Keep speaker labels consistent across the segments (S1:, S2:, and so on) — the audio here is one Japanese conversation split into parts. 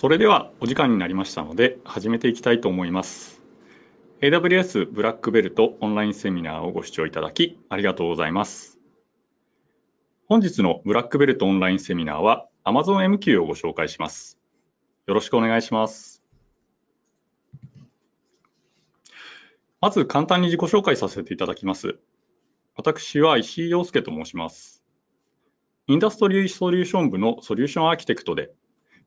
S1: それではお時間になりましたので始めていきたいと思います。AWS ブラックベルトオンラインセミナーをご視聴いただきありがとうございます。本日のブラックベルトオンラインセミナーは Amazon MQ をご紹介します。よろしくお願いします。まず簡単に自己紹介させていただきます。私は石井陽介と申します。インダストリーソリューション部のソリューションアーキテクトで、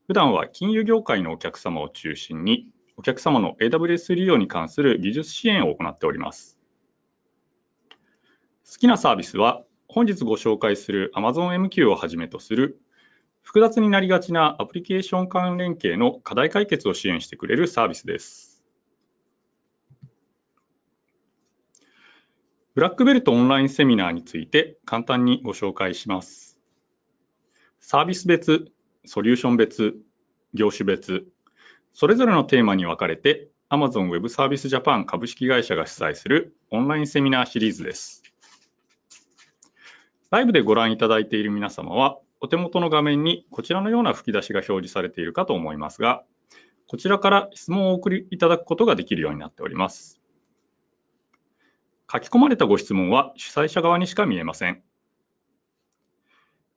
S1: 普段は金融業界のお客様を中心に、お客様の AWS 利用に関する技術支援を行っております。好きなサービスは、本日ご紹介する AmazonMQ をはじめとする複雑になりがちなアプリケーション関連系の課題解決を支援してくれるサービスです。ブラックベルトオンラインセミナーについて簡単にご紹介します。サービス別、ソリューション別、業種別、それぞれのテーマに分かれて Amazon Web Service Japan 株式会社が主催するオンラインセミナーシリーズです。ライブでご覧いただいている皆様は、お手元の画面にこちらのような吹き出しが表示されているかと思いますが、こちらから質問を送りいただくことができるようになっております。書き込まれたご質問は主催者側にしか見えません。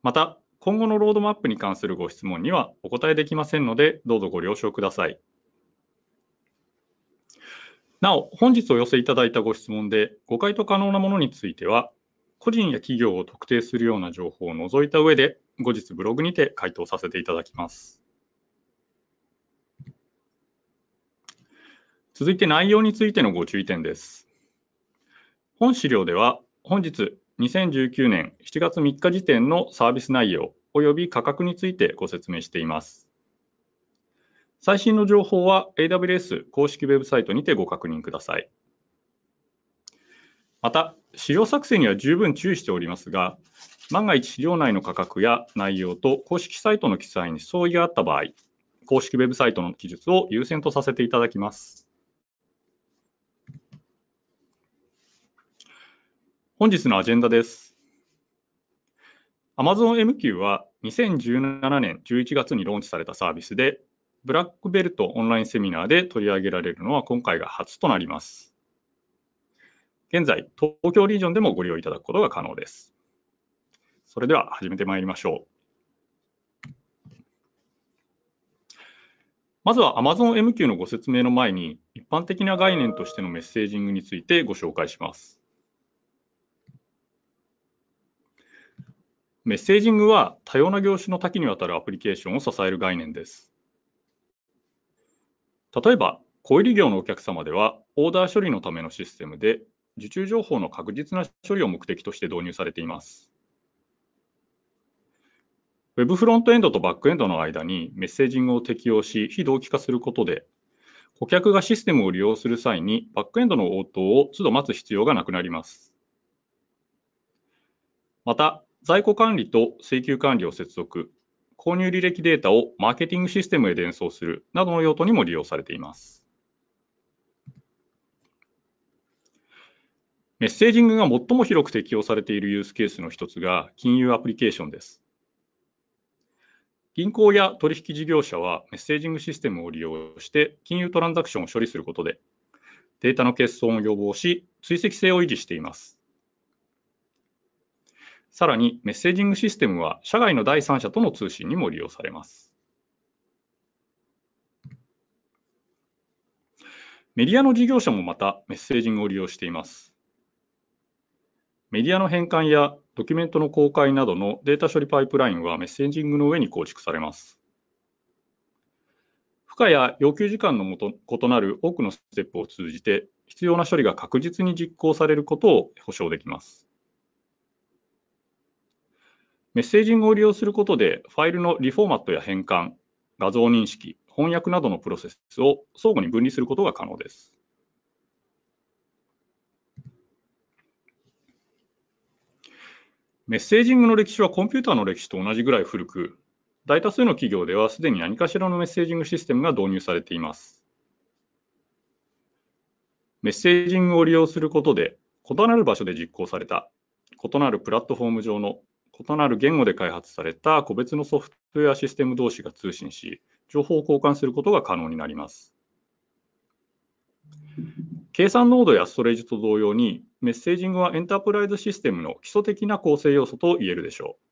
S1: また、今後のロードマップに関するご質問にはお答えできませんので、どうぞご了承ください。なお、本日お寄せいただいたご質問で、誤解と可能なものについては、個人や企業を特定するような情報を除いた上で、後日ブログにて回答させていただきます。続いて内容についてのご注意点です。本資料では、本日2019年7月3日時点のサービス内容及び価格についてご説明しています。最新の情報は AWS 公式ウェブサイトにてご確認ください。また、資料作成には十分注意しておりますが、万が一資料内の価格や内容と公式サイトの記載に相違があった場合、公式ウェブサイトの記述を優先とさせていただきます。本日のアジェンダです。Amazon MQ は2017年11月にローンチされたサービスで、ブラックベルトオンラインセミナーで取り上げられるのは今回が初となります。現在、東京リージョンでもご利用いただくことが可能です。それでは始めてまいりましょう。まずは Amazon MQ のご説明の前に、一般的な概念としてのメッセージングについてご紹介します。メッセージングは多様な業種の多岐にわたるアプリケーションを支える概念です。例えば、小売業のお客様では、オーダー処理のためのシステムで、受注情報の確実な処理を目的として導入されています。Web フロントエンドとバックエンドの間にメッセージングを適用し、非同期化することで、顧客がシステムを利用する際に、バックエンドの応答を都度待つ必要がなくなります。また、在庫管理と請求管理を接続、購入履歴データをマーケティングシステムへ伝送するなどの用途にも利用されています。メッセージングが最も広く適用されているユースケースの一つが金融アプリケーションです。銀行や取引事業者はメッセージングシステムを利用して金融トランザクションを処理することでデータの欠損を予防し追跡性を維持しています。さらにメッセージングシステムは社外の第三者との通信にも利用されます。メディアの事業者もまたメッセージングを利用しています。メディアの変換やドキュメントの公開などのデータ処理パイプラインはメッセージングの上に構築されます。負荷や要求時間のもと異なる多くのステップを通じて必要な処理が確実に実行されることを保証できます。メッセージングを利用することで、ファイルのリフォーマットや変換、画像認識、翻訳などのプロセスを相互に分離することが可能です。メッセージングの歴史はコンピューターの歴史と同じぐらい古く、大多数の企業ではすでに何かしらのメッセージングシステムが導入されています。メッセージングを利用することで、異なる場所で実行された、異なるプラットフォーム上の異なる言語で開発された個別のソフトウェアシステム同士が通信し、情報を交換することが可能になります。計算濃度やストレージと同様に、メッセージングはエンタープライズシステムの基礎的な構成要素と言えるでしょう。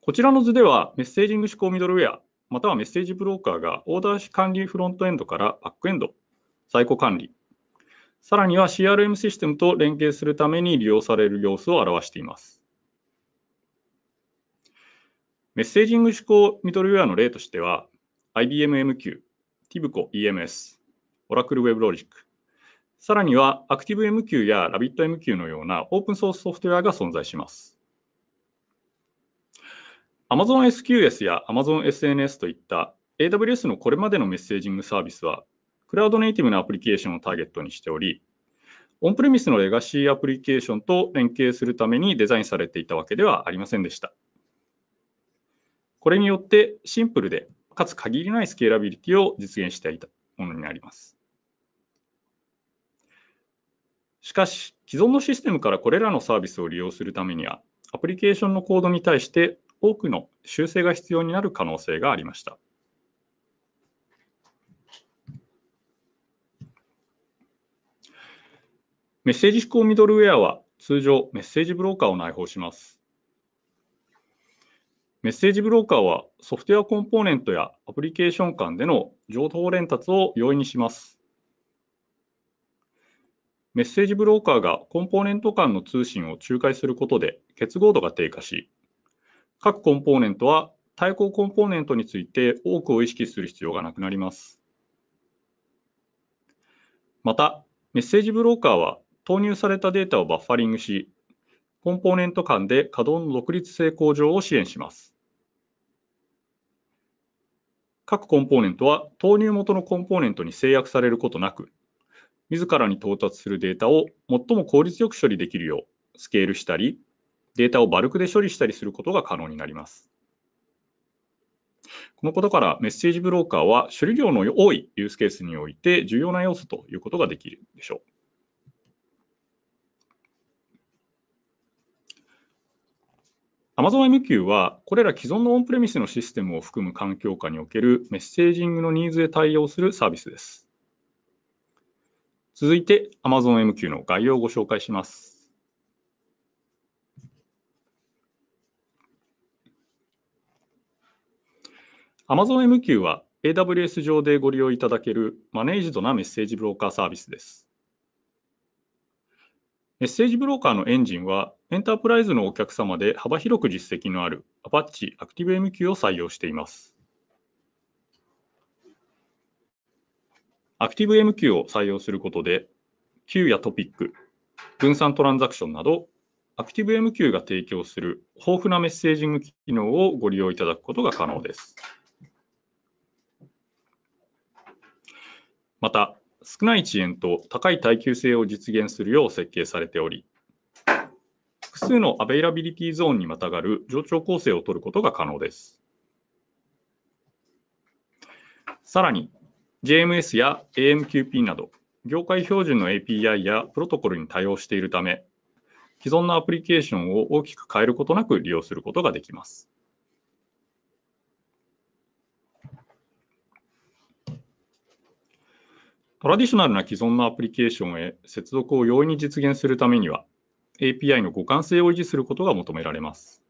S1: こちらの図では、メッセージング指向ミドルウェア、またはメッセージブローカーがオーダー管理フロントエンドからバックエンド、在庫管理、さらには CRM システムと連携するために利用される様子を表しています。メッセージング指向ミドルウェアの例としては、IBMMQ、TIBCO EMS、Oracle WebLogic、さらには ActiveMQ や RabbitMQ のようなオープンソースソフトウェアが存在します。Amazon SQS や Amazon SNS といった AWS のこれまでのメッセージングサービスはクラウドネイティブのアプリケーションをターゲットにしており、オンプレミスのレガシーアプリケーションと連携するためにデザインされていたわけではありませんでした。これによってシンプルで、かつ限りないスケーラビリティを実現していたものになります。しかし、既存のシステムからこれらのサービスを利用するためには、アプリケーションのコードに対して多くの修正が必要になる可能性がありました。メッセージ思考ミドルウェアは通常メッセージブローカーを内包します。メッセージブローカーはソフトウェアコンポーネントやアプリケーション間での情報連達を容易にします。メッセージブローカーがコンポーネント間の通信を仲介することで結合度が低下し、各コンポーネントは対抗コンポーネントについて多くを意識する必要がなくなります。また、メッセージブローカーは投入されたデータをバッファリングし、コンポーネント間で稼働の独立性向上を支援します。各コンポーネントは投入元のコンポーネントに制約されることなく、自らに到達するデータを最も効率よく処理できるようスケールしたり、データをバルクで処理したりすることが可能になります。このことからメッセージブローカーは処理量の多いユースケースにおいて重要な要素ということができるでしょう。AmazonMQ は、これら既存のオンプレミスのシステムを含む環境下におけるメッセージングのニーズへ対応するサービスです。続いて AmazonMQ の概要をご紹介します。AmazonMQ は AWS 上でご利用いただけるマネージドなメッセージブローカーサービスです。メッセージブローカーのエンジンは、エンタープライズのお客様で幅広く実績のある Apache ActiveMQ を採用しています。ActiveMQ を採用することで、Q やトピック、分散トランザクションなど、ActiveMQ が提供する豊富なメッセージング機能をご利用いただくことが可能です。また、少ない遅延と高い耐久性を実現するよう設計されており、複数のアベイラビリティゾーンにまたがる冗長構成を取ることが可能です。さらに、JMS や AMQP など、業界標準の API やプロトコルに対応しているため、既存のアプリケーションを大きく変えることなく利用することができます。トラディショナルな既存のアプリケーションへ接続を容易に実現するためには、API の互換性を維持することが求められます。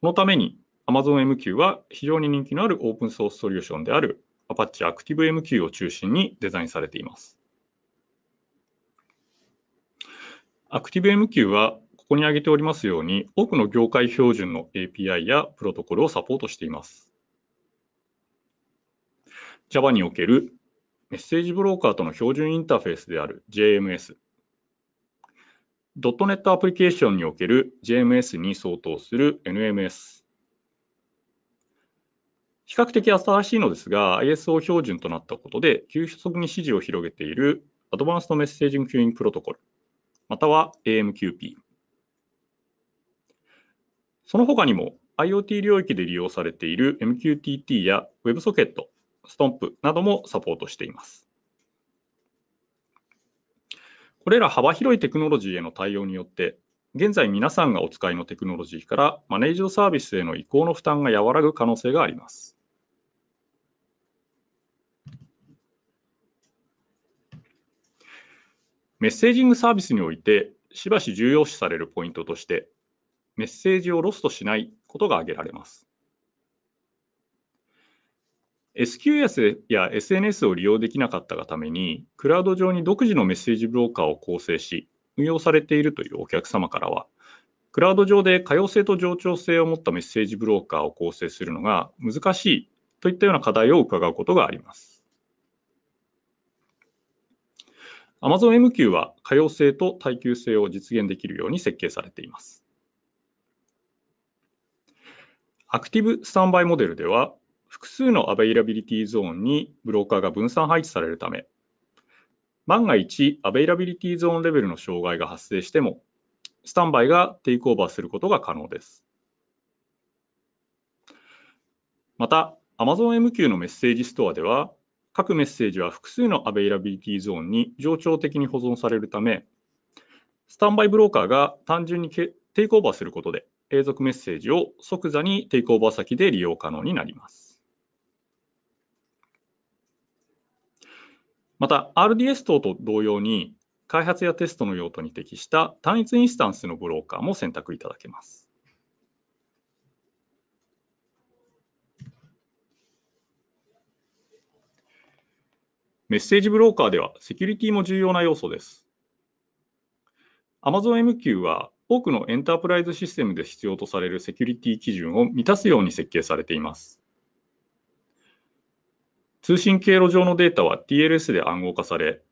S1: このために Amazon MQ は非常に人気のあるオープンソースソリューションである Apache Active MQ を中心にデザインされています。Active MQ はここに挙げておりますように多くの業界標準の API やプロトコルをサポートしています。Java におけるメッセージブローカーとの標準インターフェースである JMS、.NET アプリケーションにおける JMS に相当する NMS、比較的新しいのですが、ISO 標準となったことで、急速に支持を広げているアドバンストメッセージングキューイングプロトコル、または AMQP。その他にも IoT 領域で利用されている MQTT や WebSocket、ストンプなどもサポートしています。これら幅広いテクノロジーへの対応によって、現在皆さんがお使いのテクノロジーからマネージドサービスへの移行の負担が和らぐ可能性があります。メッセージングサービスにおいて、しばし重要視されるポイントとして、メッセージをロストしないことが挙げられます。SQS や SNS を利用できなかったがために、クラウド上に独自のメッセージブローカーを構成し、運用されているというお客様からは、クラウド上で可用性と冗長性を持ったメッセージブローカーを構成するのが難しいといったような課題を伺うことがあります。Amazon MQ は可用性と耐久性を実現できるように設計されています。アクティブスタンバイモデルでは、複数のアベイラビリティゾーンにブローカーが分散配置されるため、万が一、アベイラビリティゾーンレベルの障害が発生しても、スタンバイがテイクオーバーすることが可能です。また、Amazon MQ のメッセージストアでは、各メッセージは複数のアベイラビリティゾーンに冗長的に保存されるため、スタンバイブローカーが単純にテイクオーバーすることで、永続メッセージを即座にテイクオーバー先で利用可能になります。また RDS 等と同様に開発やテストの用途に適した単一インスタンスのブローカーも選択いただけます。メッセージブローカーではセキュリティも重要な要素です。AmazonMQ は多くのエンタープライズシステムで必要とされるセキュリティ基準を満たすように設計されています。通信経路上のデータは TLS で暗号化され、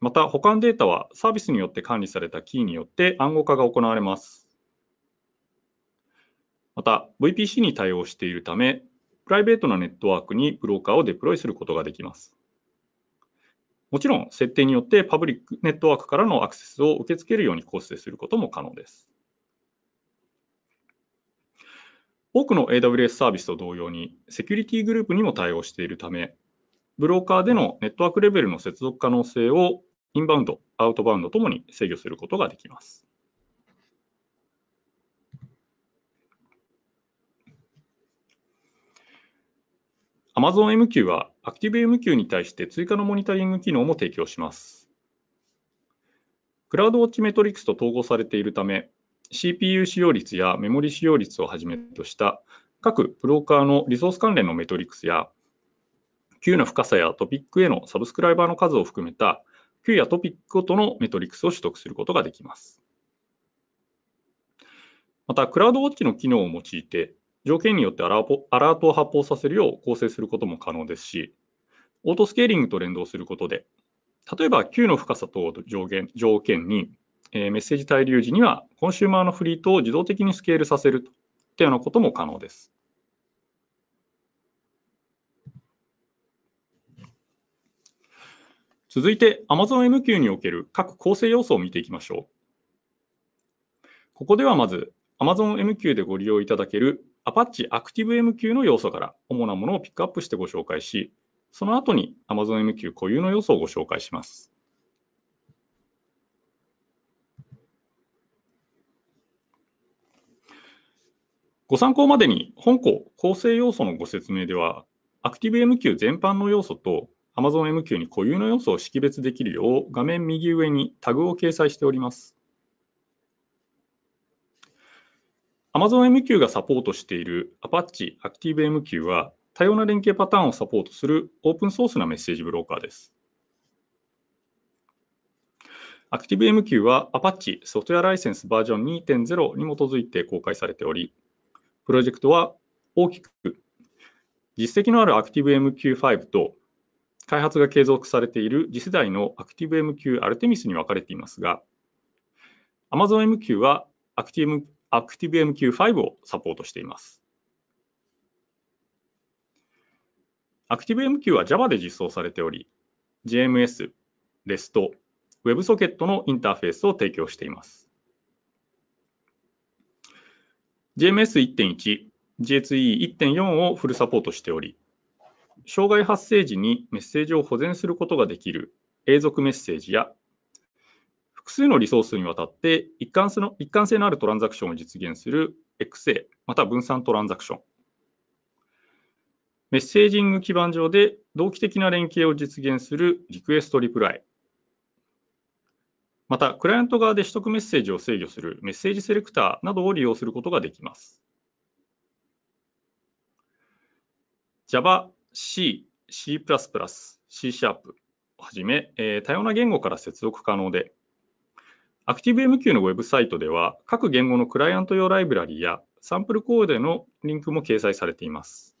S1: また保管データはサービスによって管理されたキーによって暗号化が行われます。また VPC に対応しているため、プライベートなネットワークにブローカーをデプロイすることができます。もちろん、設定によってパブリックネットワークからのアクセスを受け付けるように構成することも可能です。多くの AWS サービスと同様に、セキュリティグループにも対応しているため、ブローカーでのネットワークレベルの接続可能性をインバウンド、アウトバウンドともに制御することができます。Amazon MQ は ActiveMQ に対して追加のモニタリング機能も提供します。クラウドウォッチメトリックスと統合されているため、CPU 使用率やメモリ使用率をはじめとした各ブローカーのリソース関連のメトリックスや Q の深さやトピックへのサブスクライバーの数を含めた Q やトピックごとのメトリックスを取得することができます。また、クラウドウォッチの機能を用いて、条件によってアラートを発砲させるよう構成することも可能ですし、オートスケーリングと連動することで、例えば Q の深さ等上限条件にえー、メッセージ滞留時には、コンシューマーのフリートを自動的にスケールさせるといったようなことも可能です。続いて AmazonMQ における各構成要素を見ていきましょう。ここではまず AmazonMQ でご利用いただける Apache ActiveMQ の要素から主なものをピックアップしてご紹介し、その後に AmazonMQ 固有の要素をご紹介します。ご参考までに本校構成要素のご説明では、ActiveMQ 全般の要素と AmazonMQ に固有の要素を識別できるよう画面右上にタグを掲載しております。AmazonMQ がサポートしている Apache ActiveMQ は多様な連携パターンをサポートするオープンソースなメッセージブローカーです。ActiveMQ は Apache ソフトウェアライセンスバージョン2.0に基づいて公開されており、プロジェクトは大きく実績のある ActiveMQ5 と開発が継続されている次世代の ActiveMQ アルテミスに分かれていますが AmazonMQ は ActiveMQ5 をサポートしています ActiveMQ は Java で実装されており JMS、REST、WebSocket のインターフェースを提供しています JMS1.1、JSE1.4 をフルサポートしており、障害発生時にメッセージを保全することができる永続メッセージや、複数のリソースにわたって一貫の一貫性のあるトランザクションを実現する XA、また分散トランザクション。メッセージング基盤上で同期的な連携を実現するリクエストリプライ。また、クライアント側で取得メッセージを制御するメッセージセレクターなどを利用することができます。Java、C、C++、C シャープをはじめ、えー、多様な言語から接続可能で、ActiveMQ のウェブサイトでは、各言語のクライアント用ライブラリやサンプルコードへのリンクも掲載されています。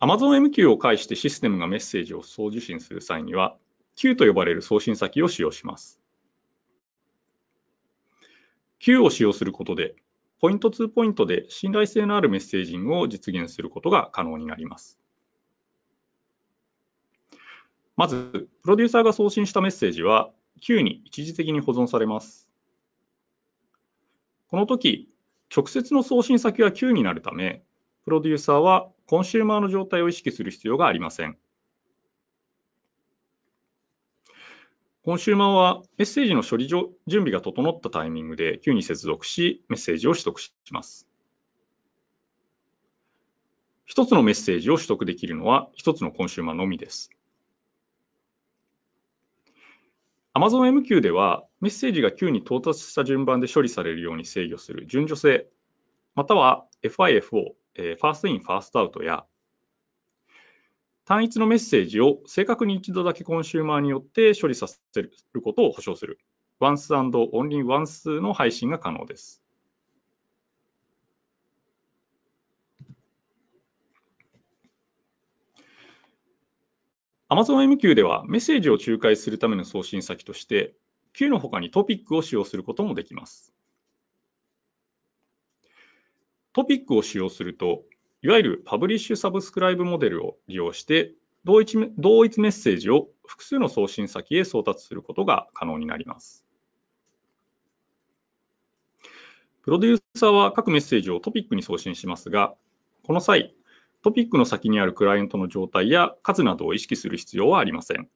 S1: AmazonMQ を介してシステムがメッセージを送受信する際には、Q と呼ばれる送信先を使用します。Q を使用することで、ポイント2ポイントで信頼性のあるメッセージングを実現することが可能になります。まず、プロデューサーが送信したメッセージは Q に一時的に保存されます。この時、直接の送信先は Q になるため、プロデューサーはコンシューマーの状態を意識する必要がありません。コンシューマーはメッセージの処理準備が整ったタイミングで Q に接続し、メッセージを取得します。一つのメッセージを取得できるのは一つのコンシューマーのみです。Amazon MQ ではメッセージが Q に到達した順番で処理されるように制御する順序性、または FIFO、えファーストイン、ファーストアウトや、単一のメッセージを正確に一度だけコンシューマーによって処理させることを保証する、ワンスオンリーワンスの配信が可能です。AmazonMQ ではメッセージを仲介するための送信先として、Q のほかにトピックを使用することもできます。トピックを使用すると、いわゆるパブリッシュサブスクライブモデルを利用して、同一同一メッセージを複数の送信先へ送達することが可能になります。プロデューサーは各メッセージをトピックに送信しますが、この際、トピックの先にあるクライアントの状態や数などを意識する必要はありません。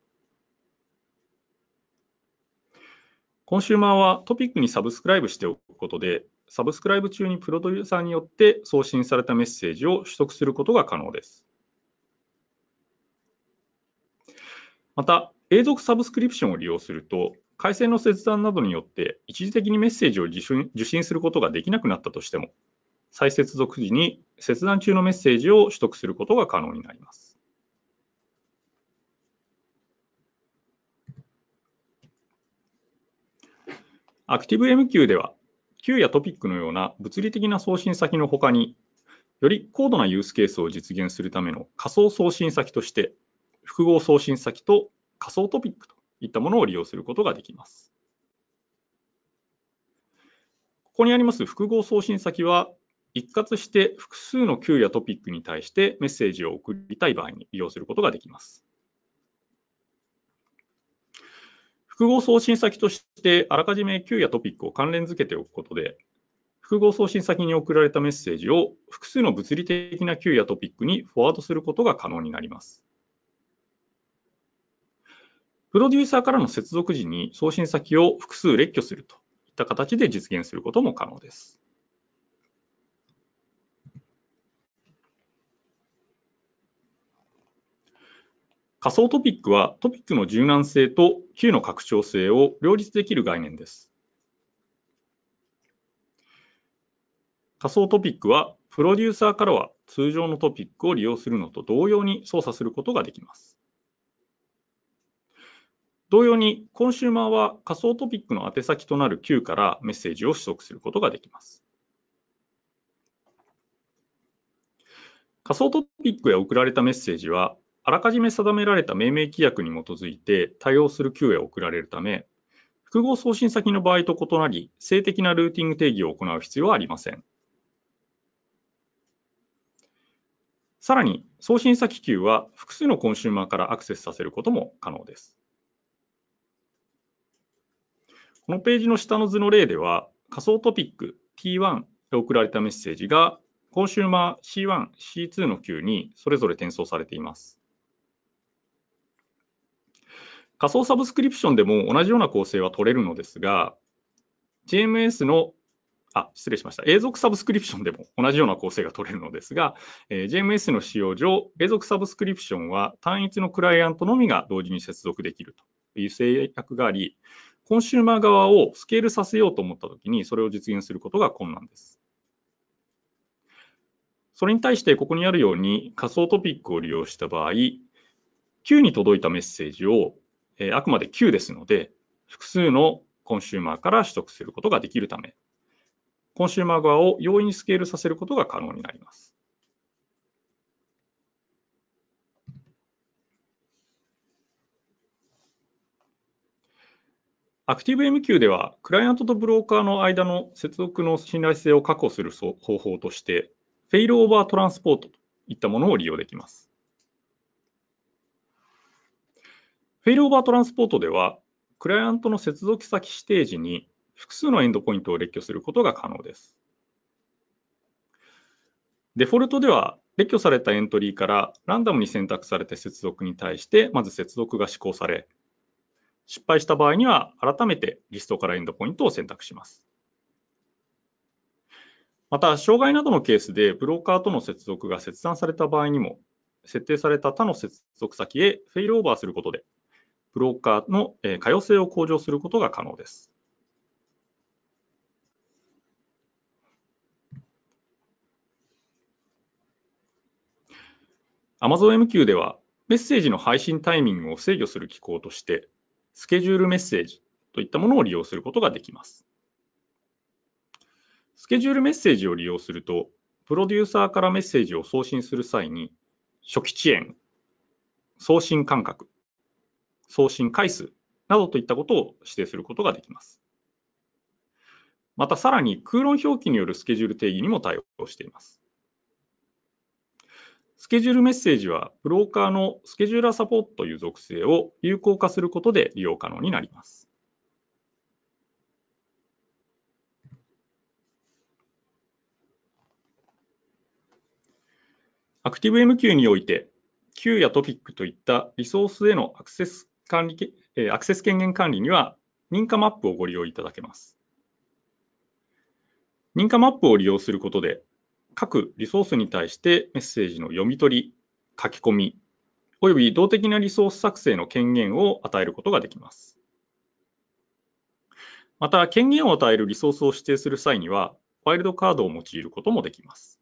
S1: コンシューマーはトピックにサブスクライブしておくことで、サブスクライブ中にプロデューサーによって送信されたメッセージを取得することが可能です。また、永続サブスクリプションを利用すると、回線の切断などによって一時的にメッセージを受信することができなくなったとしても、再接続時に切断中のメッセージを取得することが可能になります。ActiveMQ では Q やトピックのような物理的な送信先の他に、より高度なユースケースを実現するための仮想送信先として、複合送信先と仮想トピックといったものを利用することができます。ここにあります複合送信先は、一括して複数の Q やトピックに対してメッセージを送りたい場合に利用することができます。複合送信先として、あらかじめ Q やトピックを関連づけておくことで、複合送信先に送られたメッセージを複数の物理的な Q やトピックにフォワードすることが可能になります。プロデューサーからの接続時に送信先を複数列挙するといった形で実現することも可能です。仮想トピックはトピックの柔軟性と Q の拡張性を両立できる概念です。仮想トピックはプロデューサーからは通常のトピックを利用するのと同様に操作することができます。同様に、コンシューマーは仮想トピックの宛先となる Q からメッセージを取得することができます。仮想トピックへ送られたメッセージは、あらかじめ定められた命名規約に基づいて対応する Q へ送られるため、複合送信先の場合と異なり、性的なルーティング定義を行う必要はありません。さらに、送信先 Q は複数のコンシューマーからアクセスさせることも可能です。このページの下の図の例では、仮想トピック T1 へ送られたメッセージがコンシューマー C1、C2 の Q にそれぞれ転送されています。仮想サブスクリプションでも同じような構成は取れるのですが、GMS の、あ、失礼しました。永続サブスクリプションでも同じような構成が取れるのですが、えー、GMS の使用上、永続サブスクリプションは単一のクライアントのみが同時に接続できるという制約があり、コンシューマー側をスケールさせようと思ったときに、それを実現することが困難です。それに対して、ここにあるように仮想トピックを利用した場合、Q に届いたメッセージをえー、あくまで Q ですので、複数のコンシューマーから取得することができるため、コンシューマー側を容易にスケールさせることが可能になります。ActiveMQ では、クライアントとブローカーの間の接続の信頼性を確保する方法として、フェイルオーバートランスポートといったものを利用できます。フェイルオーバートランスポートでは、クライアントの接続先指定時に複数のエンドポイントを列挙することが可能です。デフォルトでは、列挙されたエントリーからランダムに選択された接続に対して、まず接続が施行され、失敗した場合には、改めてリストからエンドポイントを選択します。また、障害などのケースでブローカーとの接続が切断された場合にも、設定された他の接続先へフェイルオーバーすることで、ブローカーの可用性を向上することが可能です。AmazonMQ では、メッセージの配信タイミングを制御する機構として、スケジュールメッセージといったものを利用することができます。スケジュールメッセージを利用すると、プロデューサーからメッセージを送信する際に、初期遅延、送信間隔、送信回数などといったことを指定することができます。またさらに空論表記によるスケジュール定義にも対応しています。スケジュールメッセージは、ブローカーのスケジューラーサポートという属性を有効化することで利用可能になります。アクティブ m q において、Q やトピックといったリソースへのアクセス管理、アクセス権限管理には認可マップをご利用いただけます。認可マップを利用することで、各リソースに対してメッセージの読み取り、書き込み、および動的なリソース作成の権限を与えることができます。また、権限を与えるリソースを指定する際には、ワイルドカードを用いることもできます。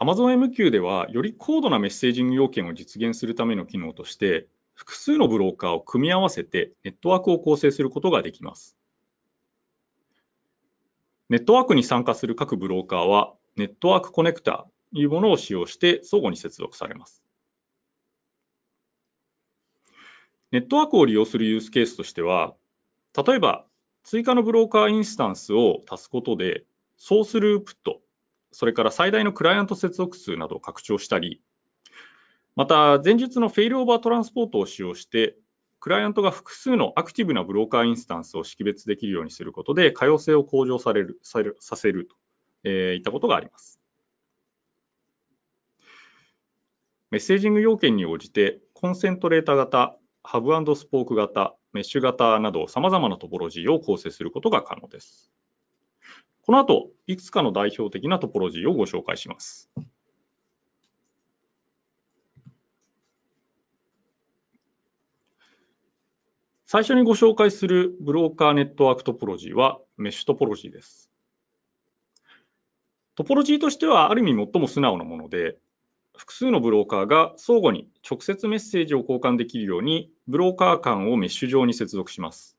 S1: AmazonMQ では、より高度なメッセージング要件を実現するための機能として、複数のブローカーを組み合わせてネットワークを構成することができます。ネットワークに参加する各ブローカーは、ネットワークコネクタというものを使用して相互に接続されます。ネットワークを利用するユースケースとしては、例えば追加のブローカーインスタンスを足すことで、ソースループットそれから最大のクライアント接続数などを拡張したり、また前述のフェイルオーバートランスポートを使用して、クライアントが複数のアクティブなブローカーインスタンスを識別できるようにすることで、可用性を向上されるさるさせると、えいったことがあります。メッセージング要件に応じて、コンセントレータ型、ハブスポーク型、メッシュ型など、さまざまなトポロジーを構成することが可能です。この後、いくつかの代表的なトポロジーをご紹介します。最初にご紹介するブローカーネットワークトポロジーはメッシュトポロジーです。トポロジーとしてはある意味最も素直なもので、複数のブローカーが相互に直接メッセージを交換できるようにブローカー間をメッシュ上に接続します。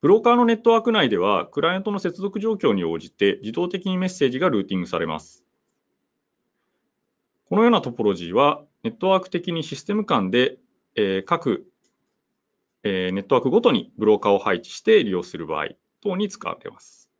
S1: ブローカーのネットワーク内では、クライアントの接続状況に応じて自動的にメッセージがルーティングされます。このようなトポロジーは、ネットワーク的にシステム間で、えー、各、えー、ネットワークごとにブローカーを配置して利用する場合等に使われます。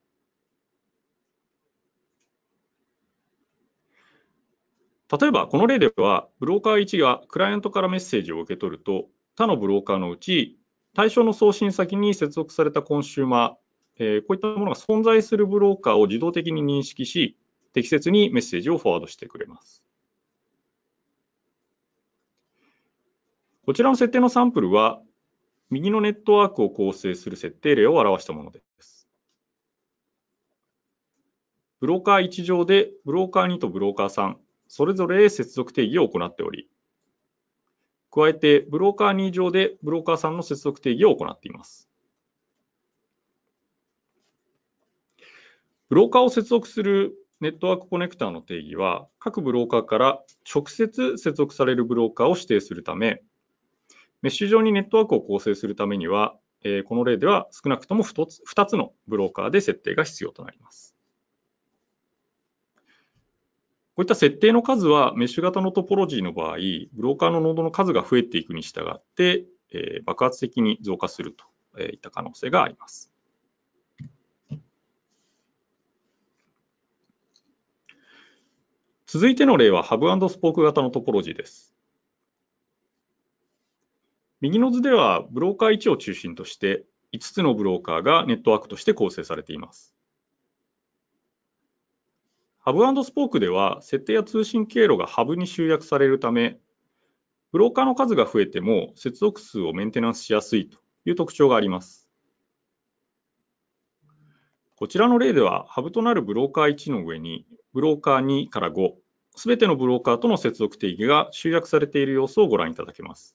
S1: 例えば、この例では、ブローカー1がクライアントからメッセージを受け取ると、他のブローカーのうち対象の送信先に接続されたコンシューマー、えー、こういったものが存在するブローカーを自動的に認識し、適切にメッセージをフォワードしてくれます。こちらの設定のサンプルは、右のネットワークを構成する設定例を表したものです。ブローカー1上で、ブローカー2とブローカー3、それぞれ接続定義を行っており、加えて、ブローカー2上でブローカーさんの接続定義を行っています。ブローカーを接続するネットワークコネクタの定義は、各ブローカーから直接接続されるブローカーを指定するため、メッシュ上にネットワークを構成するためには、この例では少なくとも ,2 つのブローカーで設定が必要となります。こういった設定の数は、メッシュ型のトポロジーの場合、ブローカーのノードの数が増えていくに従って、えー、爆発的に増加するといった可能性があります。続いての例はハブスポーク型のトポロジーです。右の図ではブローカー1を中心として5つのブローカーがネットワークとして構成されています。ハブスポークでは、設定や通信経路がハブに集約されるため、ブローカーの数が増えても接続数をメンテナンスしやすいという特徴があります。こちらの例では、ハブとなるブローカー1の上に、ブローカー2から5、すべてのブローカーとの接続定義が集約されている様子をご覧いただけます。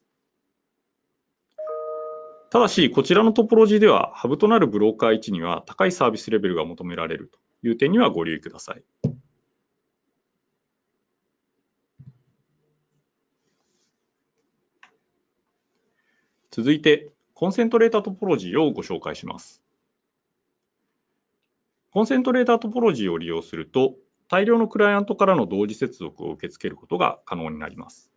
S1: ただし、こちらのトポロジーでは、ハブとなるブローカー1には高いサービスレベルが求められるという点にはご留意ください。続いて、コンセントレータトポロジーをご紹介します。コンセントレータトポロジーを利用すると、大量のクライアントからの同時接続を受け付けることが可能になります。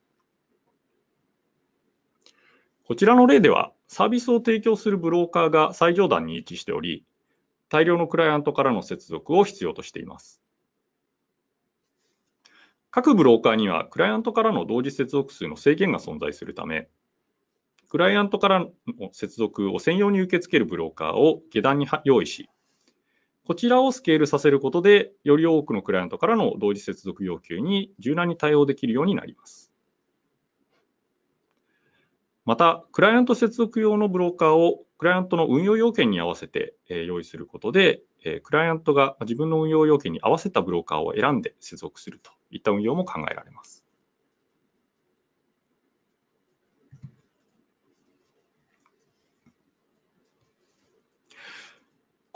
S1: こちらの例では、サービスを提供するブローカーが最上段に位置しており、大量のクライアントからの接続を必要としています。各ブローカーにはクライアントからの同時接続数の制限が存在するため、クライアントからの接続を専用に受け付けるブローカーを下段に用意し、こちらをスケールさせることで、より多くのクライアントからの同時接続要求に柔軟に対応できるようになります。また、クライアント接続用のブローカーをクライアントの運用要件に合わせて用意することで、クライアントが自分の運用要件に合わせたブローカーを選んで接続するといった運用も考えられます。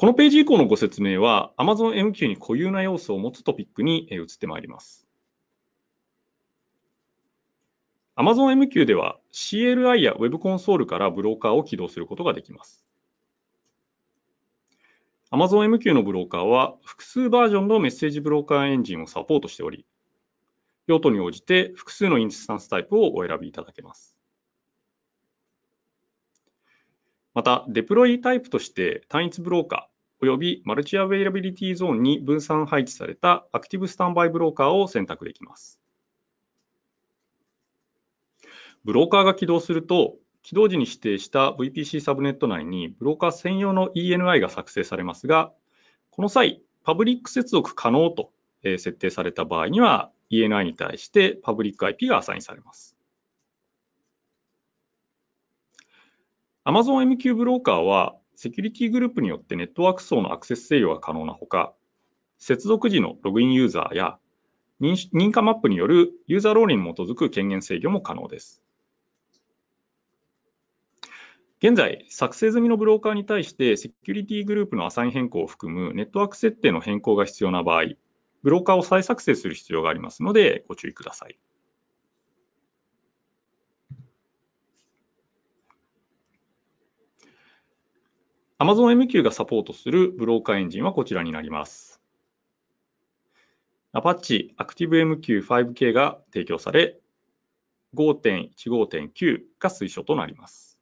S1: このページ以降のご説明は Amazon MQ に固有な要素を持つトピックに移ってまいります。Amazon MQ では CLI や Web コンソールからブローカーを起動することができます。Amazon MQ のブローカーは複数バージョンのメッセージブローカーエンジンをサポートしており、用途に応じて複数のインスタンスタイプをお選びいただけます。また、デプロイタイプとして単一ブローカー及びマルチアベイラビリティゾーンに分散配置されたアクティブスタンバイブローカーを選択できます。ブローカーが起動すると、起動時に指定した VPC サブネット内にブローカー専用の ENI が作成されますが、この際、パブリック接続可能と設定された場合には、ENI に対してパブリック IP がアサインされます。Amazon MQ ブローカーは、セキュリティグループによってネットワーク層のアクセス制御が可能なほか、接続時のログインユーザーや認可マップによるユーザーロールに基づく権限制御も可能です。現在、作成済みのブローカーに対してセキュリティグループのアサイン変更を含むネットワーク設定の変更が必要な場合、ブローカーを再作成する必要がありますのでご注意ください。AmazonMQ がサポートするブローカーエンジンはこちらになります。Apache ActiveMQ5K が提供され、5.15.9が推奨となります。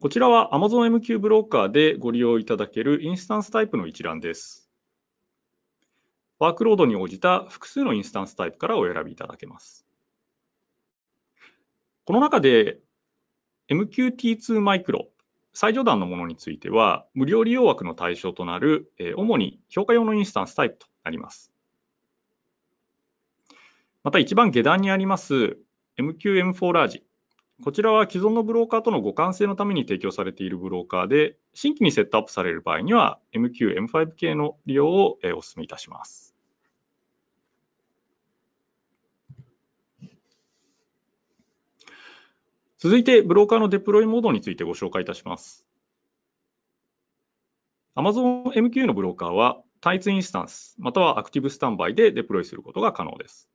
S1: こちらは Amazon MQ ブローカーでご利用いただけるインスタンスタイプの一覧です。ワークロードに応じた複数のインスタンスタイプからお選びいただけます。この中で MQT2 マイクロ最上段のものについては無料利用枠の対象となる、主に評価用のインスタンスタイプとなります。また一番下段にあります MQM4 ラージ。こちらは既存のブローカーとの互換性のために提供されているブローカーで、新規にセットアップされる場合には MQM5 系の利用をお勧めいたします。続いて、ブローカーのデプロイモードについてご紹介いたします。Amazon MQ のブローカーは、タイツインスタンス、またはアクティブスタンバイでデプロイすることが可能です。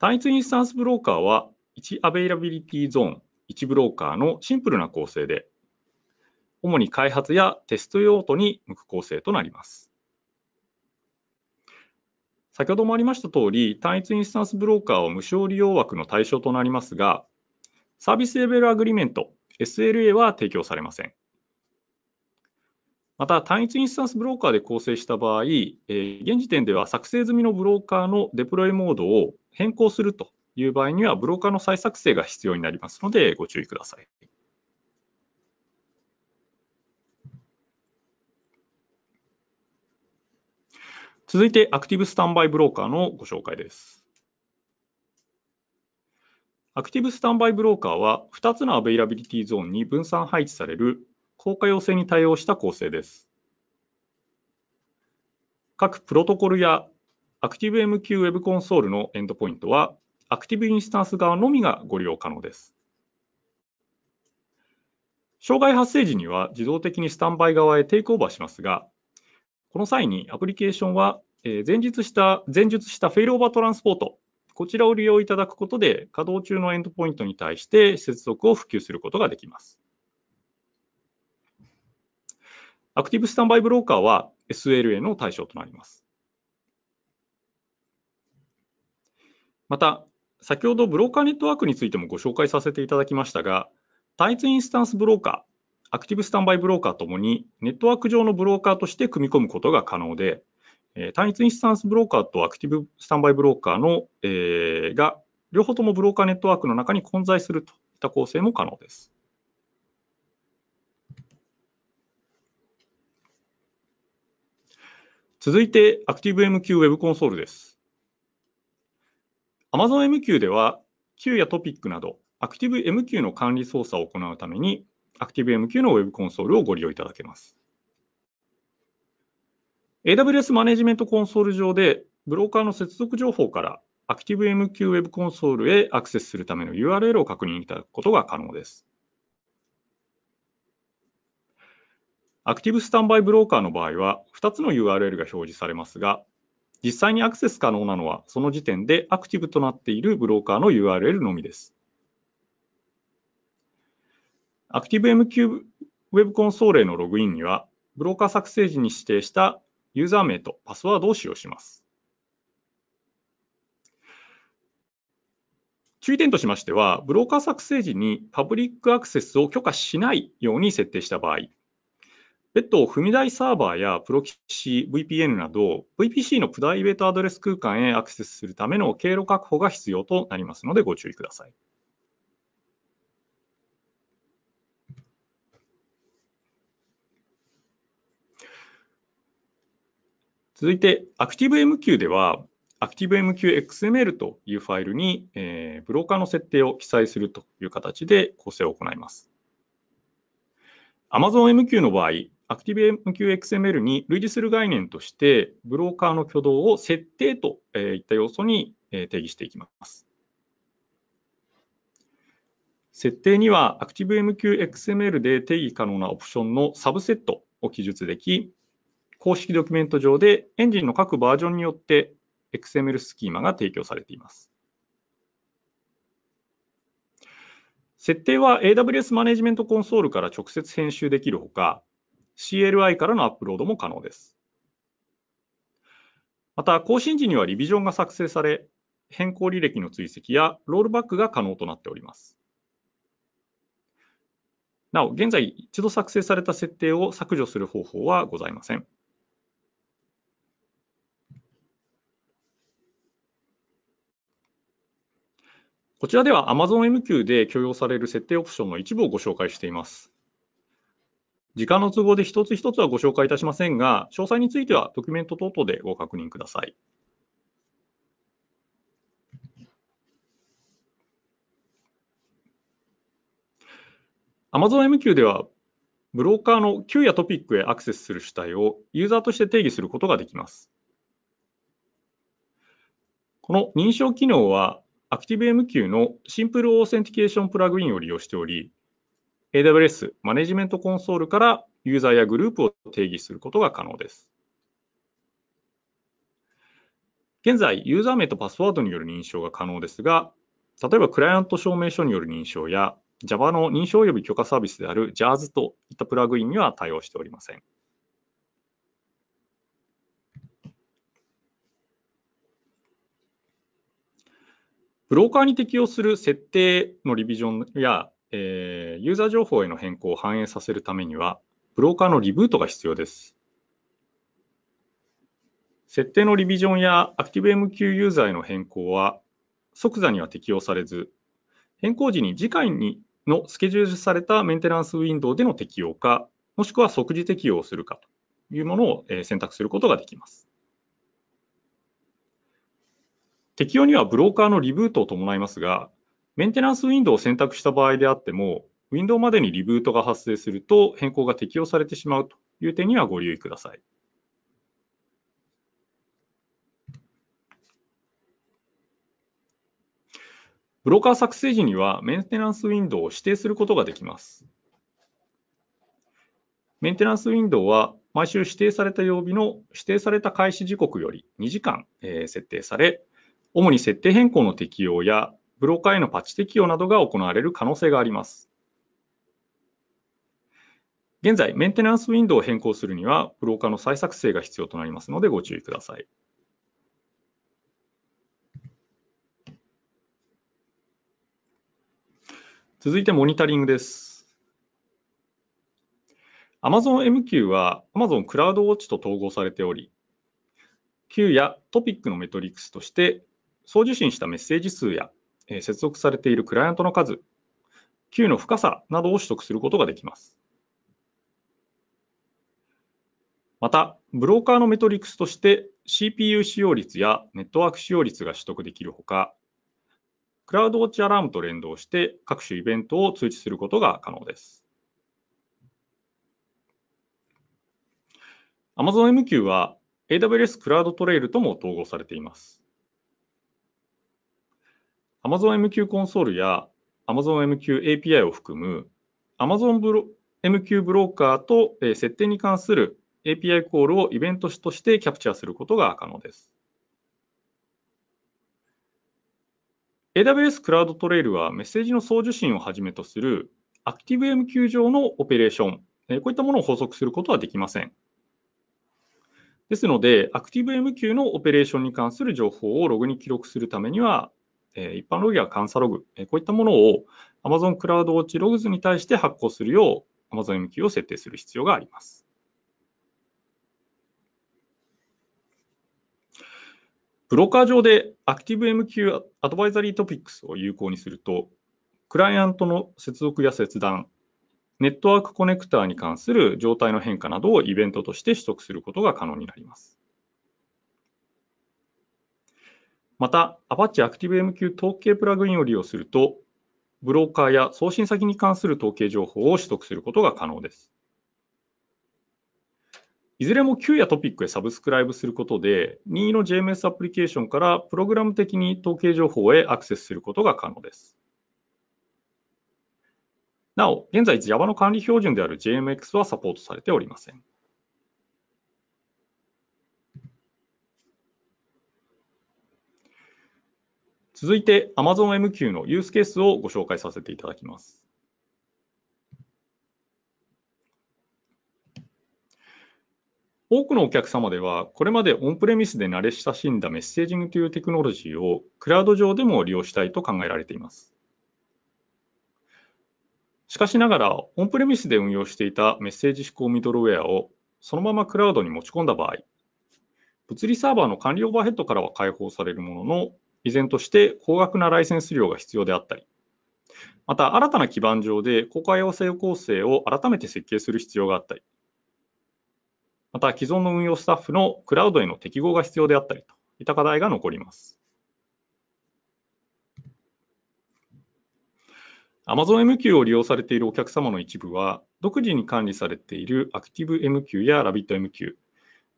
S1: 単一インスタンスブローカーは、1アベイラビリティゾーン、1ブローカーのシンプルな構成で、主に開発やテスト用途に向く構成となります。先ほどもありました通り、単一インスタンスブローカーを無償利用枠の対象となりますが、サービスレベルアグリメント、SLA は提供されません。また、単一インスタンスブローカーで構成した場合、え現時点では作成済みのブローカーのデプロイモードを変更するという場合には、ブローカーの再作成が必要になりますので、ご注意ください。続いて、アクティブスタンバイブローカーのご紹介です。アクティブスタンバイブローカーは、2つのアベイラビリティゾーンに分散配置される効果要請に対応した構成です。各プロトコルやアクティブ m q Web コンソールのエンドポイントは、アクティブインスタンス側のみがご利用可能です。障害発生時には自動的にスタンバイ側へテイクオーバーしますが、この際にアプリケーションは、前述した、前述したフェイルオーバートランスポート、こちらを利用いただくことで、稼働中のエンドポイントに対して接続を普及することができます。アクティブスタンバイブローカーは SLA の対象となります。また、先ほどブローカーネットワークについてもご紹介させていただきましたが、タイツインスタンスブローカー、アクティブスタンバイブローカーともに、ネットワーク上のブローカーとして組み込むことが可能で、単一インスタンスブローカーとアクティブスタンバイブローカーの、えー、が、両方ともブローカーネットワークの中に混在するといった構成も可能です。続いて、アクティブ m q Web コンソールです。AmazonMQ では、Q やトピックなど、アクティブ m q の管理操作を行うために、ActiveMQ の Web コンソールをご利用いただけます。AWS マネジメントコンソール上で、ブローカーの接続情報から ActiveMQ Web コンソールへアクセスするための URL を確認いただくことが可能です。Active Standby ブローカーの場合は、2つの URL が表示されますが、実際にアクセス可能なのは、その時点でアクティブとなっているブローカーの URL のみです。ActiveMQ Web コンソールへのログインには、ブローカー作成時に指定したユーザー名とパスワードを使用します。注意点としましては、ブローカー作成時にパブリックアクセスを許可しないように設定した場合、別途、踏み台サーバーやプロキシ VPN など、VPC のプライベートアドレス空間へアクセスするための経路確保が必要となりますので、ご注意ください。続いて ActiveMQ では ActiveMQXML というファイルに、えー、ブローカーの設定を記載するという形で構成を行います。AmazonMQ の場合、ActiveMQXML に類似する概念として、ブローカーの挙動を設定といった要素に定義していきます。設定には ActiveMQXML で定義可能なオプションのサブセットを記述でき、公式ドキュメント上でエンジンの各バージョンによって XML スキーマが提供されています。設定は AWS マネジメントコンソールから直接編集できるほか、CLI からのアップロードも可能です。また、更新時にはリビジョンが作成され、変更履歴の追跡やロールバックが可能となっております。なお、現在一度作成された設定を削除する方法はございません。こちらでは Amazon MQ で許容される設定オプションの一部をご紹介しています。時間の都合で一つ一つはご紹介いたしませんが、詳細についてはドキュメント等々でご確認ください。Amazon MQ では、ブローカーの Q やトピックへアクセスする主体をユーザーとして定義することができます。この認証機能は ActiveMQ のシンプルオーセンティケーションプラグインを利用しており、AWS マネジメントコンソールからユーザーやグループを定義することが可能です。現在、ユーザー名とパスワードによる認証が可能ですが、例えばクライアント証明書による認証や Java の認証及び許可サービスである JARS といったプラグインには対応しておりません。ブローカーに適用する設定のリビジョンや、えー、ユーザー情報への変更を反映させるためには、ブローカーのリブートが必要です。設定のリビジョンや ActiveMQ ユーザーへの変更は即座には適用されず、変更時に次回にのスケジュールされたメンテナンスウィンドウでの適用か、もしくは即時適用をするかというものを選択することができます。適用にはブローカーのリブートを伴いますが、メンテナンスウィンドウを選択した場合であっても、ウィンドウまでにリブートが発生すると変更が適用されてしまうという点にはご留意ください。ブローカー作成時にはメンテナンスウィンドウを指定することができます。メンテナンスウィンドウは毎週指定された曜日の指定された開始時刻より2時間設定され、主に設定変更の適用やブローカーへのパッチ適用などが行われる可能性があります。現在、メンテナンスウィンドウを変更するには、ブローカーの再作成が必要となりますのでご注意ください。続いてモニタリングです。Amazon MQ は Amazon クラウドウォッチと統合されており、Q やトピックのメトリックスとして送受信したメッセージ数や、え接続されているクライアントの数、Q の深さなどを取得することができます。また、ブローカーのメトリクスとして CPU 使用率やネットワーク使用率が取得できるほか、クラウドウォッチアラームと連動して各種イベントを通知することが可能です。AmazonMQ は AWS クラウドトレイルとも統合されています。Amazon MQ コンソールや Amazon MQ API を含む Amazon MQ ブローカーと、設定に関する API コールをイベントとしてキャプチャーすることが可能です。AWS クラウドトレイルはメッセージの送受信をはじめとする ActiveMQ 上のオペレーション、こういったものを補足することはできません。ですので、ActiveMQ のオペレーションに関する情報をログに記録するためには、え一般ログや監査ログ、えこういったものを Amazon クラウドウォッチログズに対して発行するよう Amazon MQ を設定する必要があります。ブローカー上で ActiveMQ アドバイザリートピックスを有効にすると、クライアントの接続や切断、ネットワークコネクターに関する状態の変化などをイベントとして取得することが可能になります。また、Apache ActiveMQ 統計プラグインを利用すると、ブローカーや送信先に関する統計情報を取得することが可能です。いずれも Q やトピックへサブスクライブすることで、任意の JMS アプリケーションからプログラム的に統計情報へアクセスすることが可能です。なお、現在 Java の管理標準である JMX はサポートされておりません。続いて AmazonMQ のユースケースをご紹介させていただきます。多くのお客様では、これまでオンプレミスで慣れ親しんだメッセージングというテクノロジーをクラウド上でも利用したいと考えられています。しかしながら、オンプレミスで運用していたメッセージ指向ミドルウェアをそのままクラウドに持ち込んだ場合、物理サーバーの管理オーバーヘッドからは解放されるものの、依然として高額なライセンス料が必要であったり、また新たな基盤上で公開要請構成を改めて設計する必要があったり、また既存の運用スタッフのクラウドへの適合が必要であったりといった課題が残ります。AmazonMQ を利用されているお客様の一部は、独自に管理されている ActiveMQ や RabbitMQ、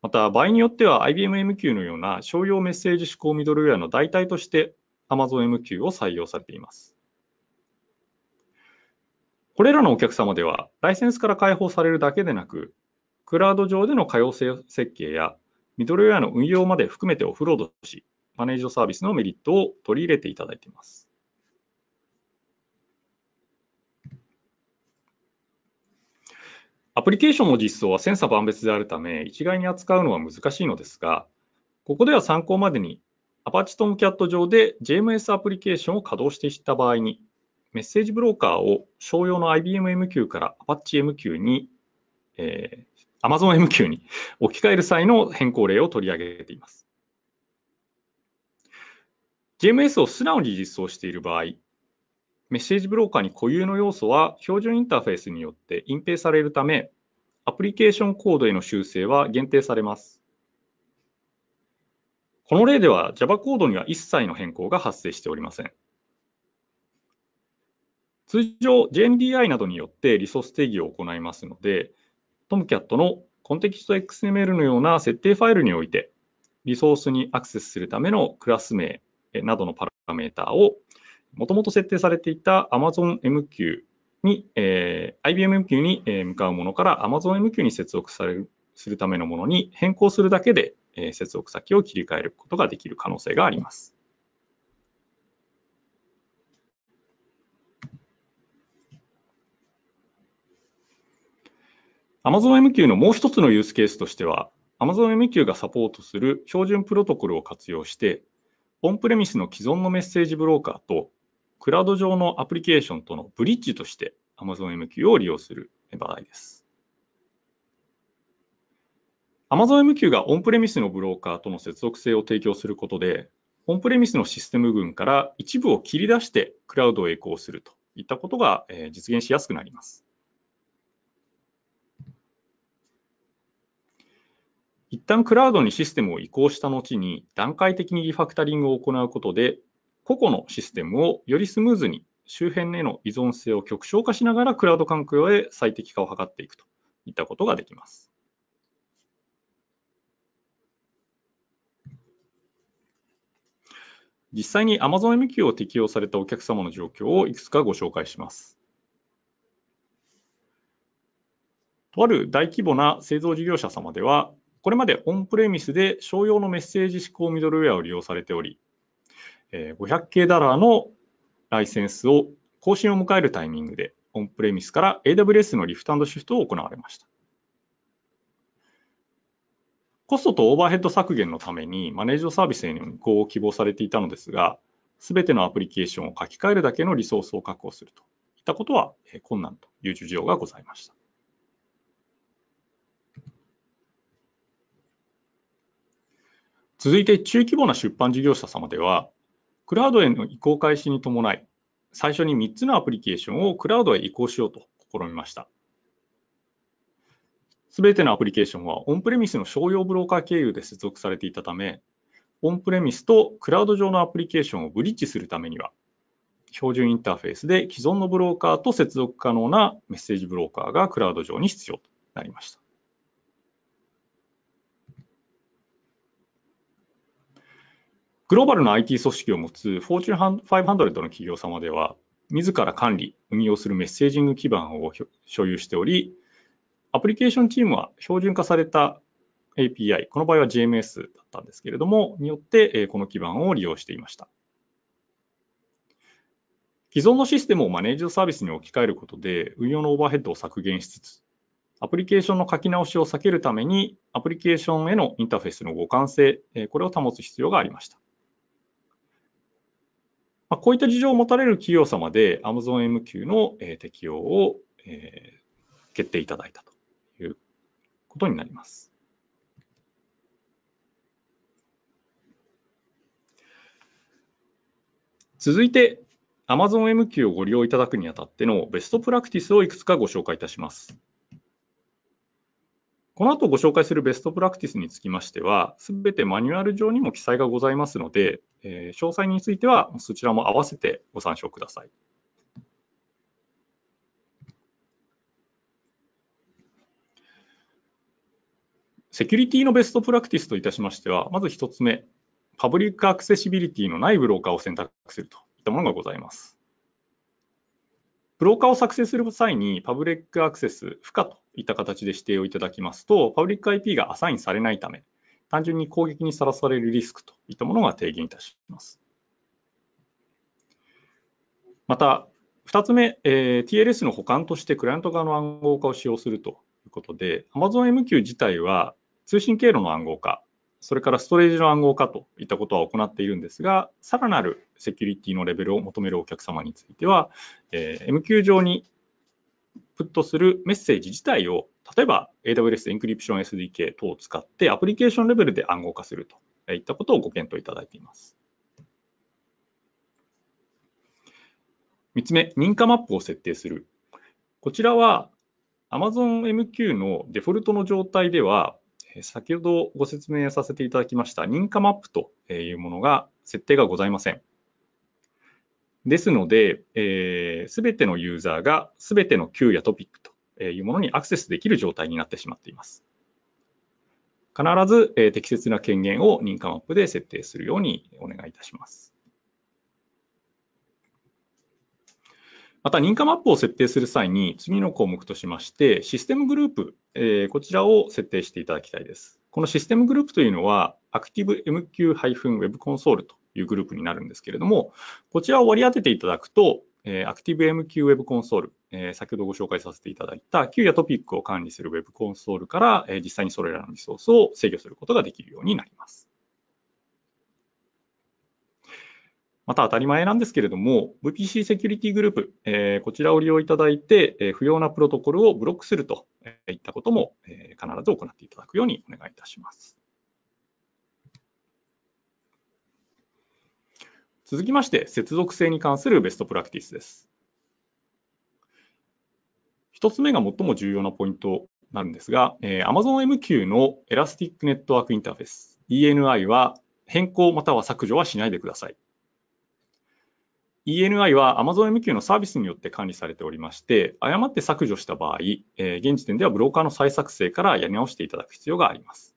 S1: また、場合によっては IBMMQ のような商用メッセージ指向ミドルウェアの代替として AmazonMQ を採用されています。これらのお客様では、ライセンスから解放されるだけでなく、クラウド上での可用性設計やミドルウェアの運用まで含めてオフロードし、マネージドサービスのメリットを取り入れていただいています。アプリケーションの実装は千差万別であるため、一概に扱うのは難しいのですが、ここでは参考までに Apache Tomcat 上で JMS アプリケーションを稼働していった場合に、メッセージブローカーを商用の IBM MQ から Apache MQ に、えー、Amazon MQ に 置き換える際の変更例を取り上げています。JMS を素直に実装している場合、メッセージブローカーに固有の要素は標準インターフェースによって隠蔽されるため、アプリケーションコードへの修正は限定されます。この例では Java コードには一切の変更が発生しておりません。通常 JNDI などによってリソース定義を行いますので、TomCat のコンテキスト XML のような設定ファイルにおいて、リソースにアクセスするためのクラス名などのパラメータをもともと設定されていた Amazon MQ に、えー、IBM MQ に向かうものから Amazon MQ に接続されるするためのものに変更するだけで、えー、接続先を切り替えることができる可能性があります。Amazon MQ のもう一つのユースケースとしては、Amazon MQ がサポートする標準プロトコルを活用して、オンプレミスの既存のメッセージブローカーとクラウド上のアプリケーションとのブリッジとして Amazon MQ を利用する場合です。Amazon MQ がオンプレミスのブローカーとの接続性を提供することで、オンプレミスのシステム群から一部を切り出してクラウドを移行するといったことが実現しやすくなります。一旦クラウドにシステムを移行した後に段階的にリファクタリングを行うことで個々のシステムをよりスムーズに周辺への依存性を極小化しながらクラウド環境へ最適化を図っていくといったことができます。実際に AmazonMQ を適用されたお客様の状況をいくつかご紹介します。とある大規模な製造事業者様では、これまでオンプレミスで商用のメッセージ指向ミドルウェアを利用されており、500系ダラーのライセンスを更新を迎えるタイミングで、オンプレミスから AWS のリフトシフトを行われました。コストとオーバーヘッド削減のためにマネージドサービスへの移行を希望されていたのですが、すべてのアプリケーションを書き換えるだけのリソースを確保するといったことは困難という事情がございました。続いて中規模な出版事業者様では、クラウドへの移行開始に伴い、最初に3つのアプリケーションをクラウドへ移行しようと試みました。すべてのアプリケーションはオンプレミスの商用ブローカー経由で接続されていたため、オンプレミスとクラウド上のアプリケーションをブリッジするためには、標準インターフェースで既存のブローカーと接続可能なメッセージブローカーがクラウド上に必要となりました。グローバルな IT 組織を持つ Fortune 500の企業様では、自ら管理、運用するメッセージング基盤を所有しており、アプリケーションチームは標準化された API、この場合は JMS だったんですけれども、によってこの基盤を利用していました。既存のシステムをマネージドサービスに置き換えることで、運用のオーバーヘッドを削減しつつ、アプリケーションの書き直しを避けるために、アプリケーションへのインターフェースの互換性、これを保つ必要がありました。まあ、こういった事情を持たれる企業様で AmazonMQ の、えー、適用を、えー、決定いただいたということになります。続いて AmazonMQ をご利用いただくにあたってのベストプラクティスをいくつかご紹介いたします。この後ご紹介するベストプラクティスにつきましては、すべてマニュアル上にも記載がございますので、えー、詳細についてはそちらも併せてご参照ください。セキュリティのベストプラクティスといたしましては、まず1つ目、パブリックアクセシビリティのないブローカーを選択するといったものがございます。ブローカーを作成する際に、パブリックアクセス不可といった形で指定をいただきますと、パブリック IP がアサインされないため、単純に攻撃にさらされるリスクといったものが提言いたします。また、2つ目、えー、TLS の保管としてクライアント側の暗号化を使用するということで、Amazon MQ 自体は通信経路の暗号化それからストレージの暗号化といったことは行っているんですが、さらなるセキュリティのレベルを求めるお客様については、えー、MQ 上にプットするメッセージ自体を、例えば AWS エンクリプション SDK 等を使ってアプリケーションレベルで暗号化するといったことをご検討いただいています。3つ目、認可マップを設定する。こちらは AmazonMQ のデフォルトの状態では、先ほどご説明させていただきました認可マップというものが設定がございません。ですので、す、えー、べ、てのユーザーがすべての Q やトピックというものにアクセスできる状態になってしまっています。必ず、え適切な権限を認可マップで設定するようにお願いいたします。また認可マップを設定する際に次の項目としましてシステムグループ、えー、こちらを設定していただきたいです。このシステムグループというのは ActiveMQ-Web コンソールというグループになるんですけれどもこちらを割り当てていただくと、えー、ActiveMQ-Web コンソール、えー、先ほどご紹介させていただいた Q やトピックを管理する Web コンソールから、えー、実際にそれらのリソースを制御することができるようになります。また当たり前なんですけれども、VPC セキュリティグループ、えー、こちらを利用いただいて、えー、不要なプロトコルをブロックするといったことも、えー、必ず行っていただくようにお願いいたします。続きまして、接続性に関するベストプラクティスです。1つ目が最も重要なポイントなんですが、えー、Amazon MQ のエラスティックネットワークインターフェース ENI は変更または削除はしないでください。ENI は Amazon MQ のサービスによって管理されておりまして、誤って削除した場合、え現時点ではブローカーの再作成からやり直していただく必要があります。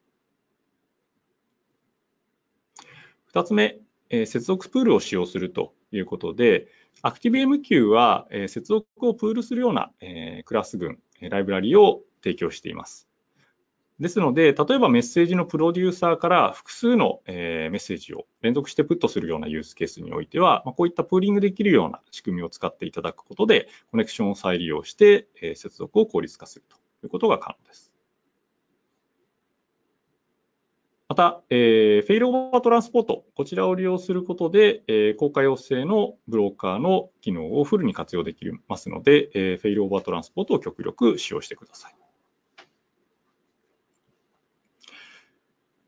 S1: 二つ目、え接続プールを使用するということで、ActiveMQ は、え接続をプールするような、えクラス群、ライブラリを提供しています。ですので、例えばメッセージのプロデューサーから複数の、メッセージを連続してプットするようなユースケースにおいては、こういったプーリングできるような仕組みを使っていただくことで、コネクションを再利用して、接続を効率化するということが可能です。また、フェイルオーバートランスポート、こちらを利用することで、公開効果要請のブローカーの機能をフルに活用できますので、フェイルオーバートランスポートを極力使用してください。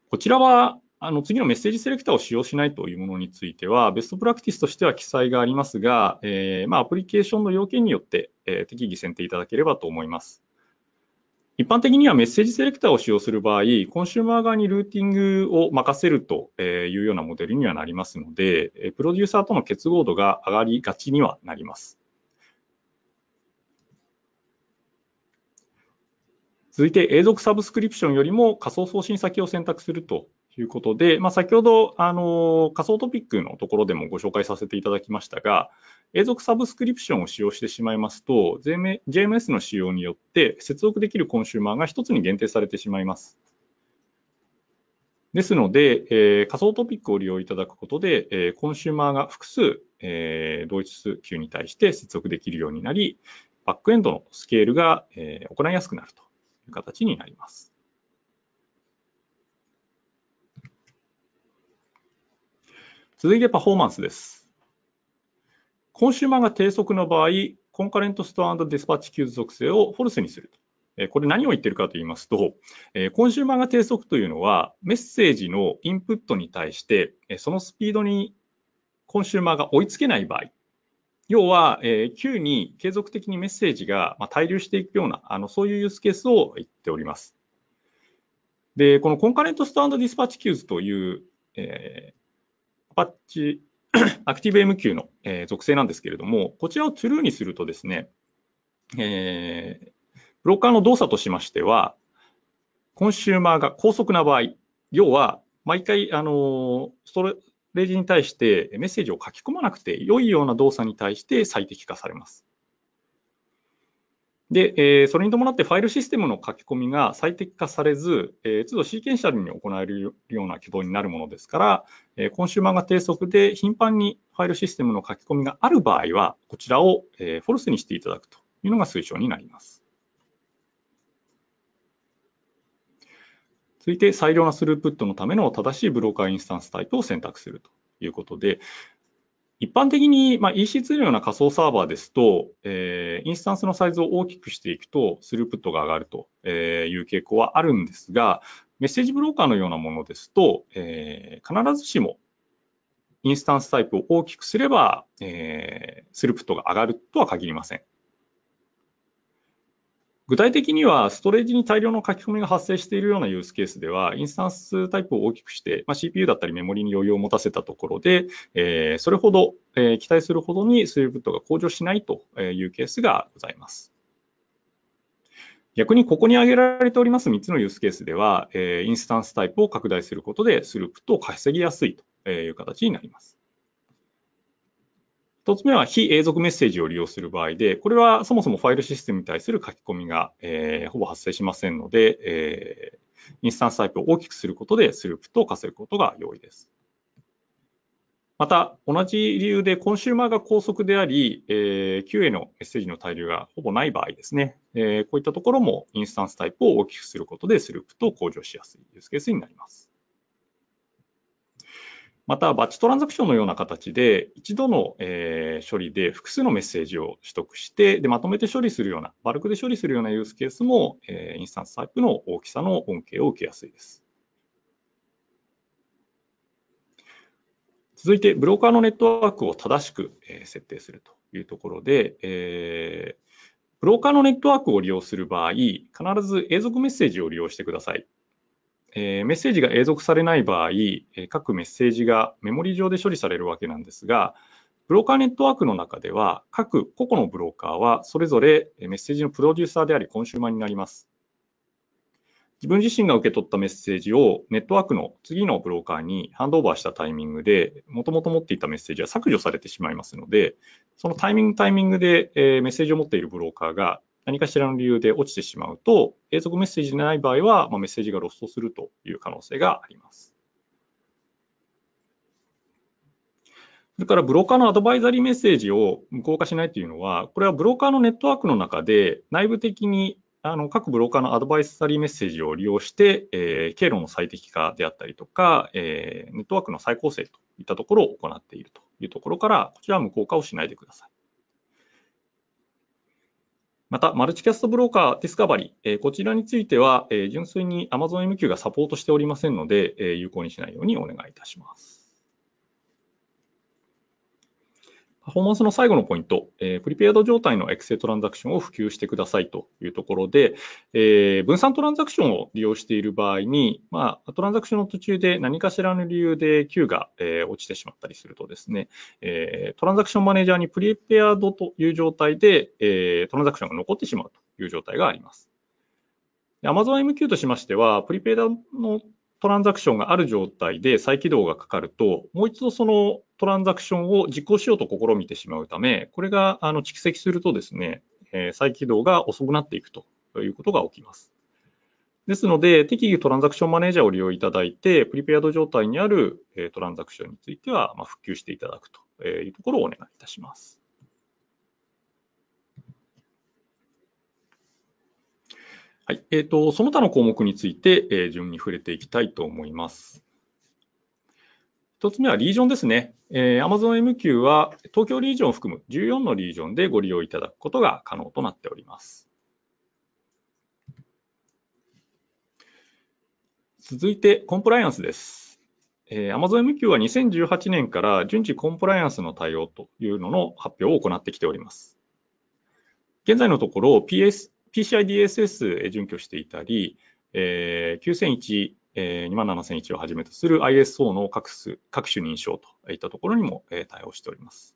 S1: こちらは、あの次のメッセージセレクターを使用しないというものについては、ベストプラクティスとしては記載がありますが、えー、まあ、アプリケーションの要件によって、えー、適宜選定いただければと思います。一般的にはメッセージセレクターを使用する場合、コンシューマー側にルーティングを任せるというようなモデルにはなりますので、プロデューサーとの結合度が上がりがちにはなります。続いて永続サブスクリプションよりも仮想送信先を選択するということで、まあ、先ほどあの仮想トピックのところでもご紹介させていただきましたが、永続サブスクリプションを使用してしまいますと、JMS の使用によって接続できるコンシューマーが1つに限定されてしまいます。ですので、えー、仮想トピックを利用いただくことで、えー、コンシューマーが複数、えー、同一数級に対して接続できるようになり、バックエンドのスケールが、えー、行いやすくなるという形になります。続いてパフォーマンスです。コンシューマーが低速の場合、コンカレントストアディスパッチキューズ属性をフォルスにすると。これ何を言ってるかと言いますと、コンシューマーが低速というのは、メッセージのインプットに対して、そのスピードにコンシューマーが追いつけない場合要は、えー、Q に継続的にメッセージが、まあ、滞留していくような、あのそういうユースケースを言っております。で、このコンカレントストディスパッチキューズという、えー、アパッチ、アクティブ MQ の、えー、属性なんですけれども、こちらを true にするとですね、えー、ブロッカーの動作としましては、コンシューマーが高速な場合、要は、毎回、あのスト例示に対してメッセージを書き込まなくて良いような動作に対して最適化されます。で、えそれに伴ってファイルシステムの書き込みが最適化されず、え都度シーケンシャルに行えるような挙動になるものですから、えコンシューマーが低速で頻繁にファイルシステムの書き込みがある場合は、こちらを、えフォルスにしていただくというのが推奨になります。続いて、最良なスループットのための正しいブローカーインスタンスタイプを選択するということで、一般的に、ま EC2 のような仮想サーバーですと、えインスタンスのサイズを大きくしていくと、スループットが上がるという傾向はあるんですが、メッセージブローカーのようなものですと、え必ずしもインスタンスタイプを大きくすれば、えスループットが上がるとは限りません。具体的には、ストレージに大量の書き込みが発生しているようなユースケースでは、インスタンスタイプを大きくして、まあ、CPU だったりメモリに余裕を持たせたところで、えー、それほど、えー、期待するほどにスリープットが向上しないというケースがございます。逆にここに挙げられております3つのユースケースでは、えー、インスタンスタイプを拡大することでスループットを稼ぎやすいという形になります。一つ目は非永続メッセージを利用する場合で、これはそもそもファイルシステムに対する書き込みが、えー、ほぼ発生しませんので、えー、インスタンスタイプを大きくすることでスループと化することが容易です。また、同じ理由でコンシューマーが高速であり、えー、QA のメッセージの対流がほぼない場合ですね、えー、こういったところもインスタンスタイプを大きくすることでスループと向上しやすいユースケースになります。また、バッチトランザクションのような形で、一度の、え処理で複数のメッセージを取得してで、まとめて処理するような、バルクで処理するようなユースケースも、えインスタンスタイプの大きさの恩恵を受けやすいです。続いて、ブローカーのネットワークを正しく、え設定するというところで、えーブローカーのネットワークを利用する場合、必ず永続メッセージを利用してください。えメッセージが永続されない場合、え各メッセージがメモリ上で処理されるわけなんですが、ブローカーネットワークの中では、各個々のブローカーはそれぞれメッセージのプロデューサーであり、コンシューマーになります。自分自身が受け取ったメッセージをネットワークの次のブローカーにハンドオーバーしたタイミングで、もともと持っていたメッセージは削除されてしまいますので、そのタイミングタイミングでメッセージを持っているブローカーが何かしらの理由で落ちてしまうと、永続メッセージでない場合は、まあ、メッセージがロストするという可能性があります。それからブローカーのアドバイザリーメッセージを無効化しないというのは、これはブローカーのネットワークの中で内部的にあの各ブローカーのアドバイザリーメッセージを利用して、えー、経路の最適化であったりとか、えー、ネットワークの再構成といったところを行っているというところから、こちらは無効化をしないでください。また、マルチキャストブローカーディスカバリー、こちらについては、純粋に Amazon MQ がサポートしておりませんので、有効にしないようにお願いいたします。パフォーマンスの最後のポイント、えー、プリペアド状態のエクセトランザクションを普及してくださいというところで、えー、分散トランザクションを利用している場合に、まあ、トランザクションの途中で何かしらの理由で Q が、えー、落ちてしまったりするとですね、えー、トランザクションマネージャーにプリペアドという状態で、えー、トランザクションが残ってしまうという状態があります。Amazon MQ としましては、プリペイドのトランザクションがある状態で再起動がかかると、もう一度そのトランザクションを実行しようと試みてしまうため、これがあの蓄積するとですね、え再起動が遅くなっていくということが起きます。ですので、適宜トランザクションマネージャーを利用いただいて、プリペアド状態にあるトランザクションについては復旧していただくというところをお願いいたします。はい。えっ、ー、と、その他の項目について、えー、順に触れていきたいと思います。1つ目はリージョンですね。えー、Amazon MQ は東京リージョンを含む14のリージョンでご利用いただくことが可能となっております。続いてコンプライアンスです。えー、Amazon MQ は2018年から順次コンプライアンスの対応というのの発表を行ってきております。現在のところ PS PCI DSS 準拠していたり、えー、9001、27001をはじめとする ISO の各種各種認証といったところにも、対応しております。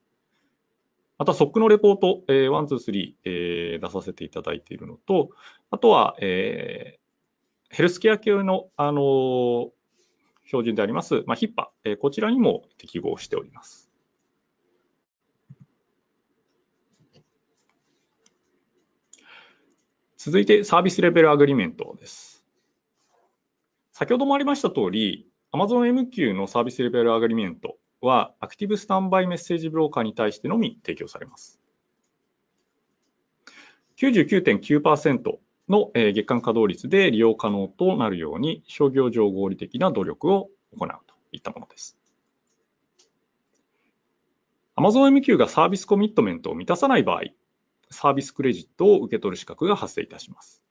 S1: また SOC のレポート、123、えー、出させていただいているのと、あとは、えー、ヘルスケア系の、あのー、標準であります、まあ、HIPAA、こちらにも適合しております。続いてサービスレベルアグリメントです。先ほどもありました通り、Amazon MQ のサービスレベルアグリメントは、アクティブスタンバイメッセージブローカーに対してのみ提供されます。99.9%の月間稼働率で利用可能となるように、商業上合理的な努力を行うといったものです。Amazon MQ がサービスコミットメントを満たさない場合サービスクレジットを受け取る資格が発生いたします。